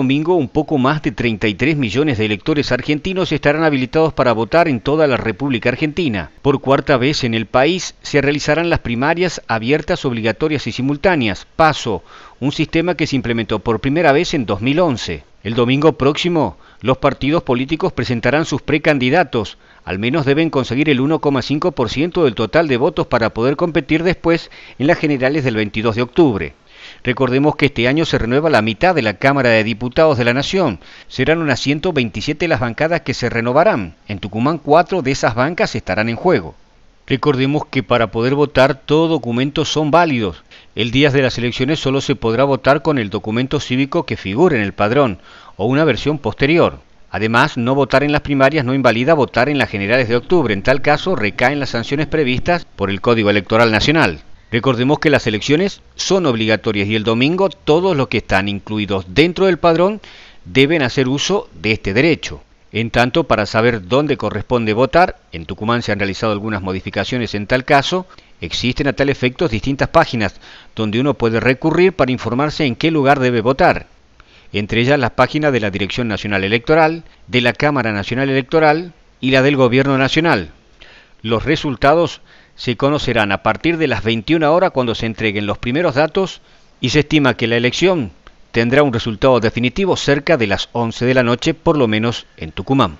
domingo, un poco más de 33 millones de electores argentinos estarán habilitados para votar en toda la República Argentina. Por cuarta vez en el país se realizarán las primarias abiertas, obligatorias y simultáneas, PASO, un sistema que se implementó por primera vez en 2011. El domingo próximo, los partidos políticos presentarán sus precandidatos. Al menos deben conseguir el 1,5% del total de votos para poder competir después en las generales del 22 de octubre. Recordemos que este año se renueva la mitad de la Cámara de Diputados de la Nación. Serán unas 127 las bancadas que se renovarán. En Tucumán, cuatro de esas bancas estarán en juego. Recordemos que para poder votar todos documentos son válidos. El día de las elecciones solo se podrá votar con el documento cívico que figure en el padrón o una versión posterior. Además, no votar en las primarias no invalida votar en las generales de octubre. En tal caso, recaen las sanciones previstas por el Código Electoral Nacional. Recordemos que las elecciones son obligatorias y el domingo todos los que están incluidos dentro del padrón deben hacer uso de este derecho. En tanto, para saber dónde corresponde votar, en Tucumán se han realizado algunas modificaciones en tal caso, existen a tal efecto distintas páginas donde uno puede recurrir para informarse en qué lugar debe votar. Entre ellas las páginas de la Dirección Nacional Electoral, de la Cámara Nacional Electoral y la del Gobierno Nacional. Los resultados se conocerán a partir de las 21 horas cuando se entreguen los primeros datos y se estima que la elección tendrá un resultado definitivo cerca de las 11 de la noche, por lo menos en Tucumán.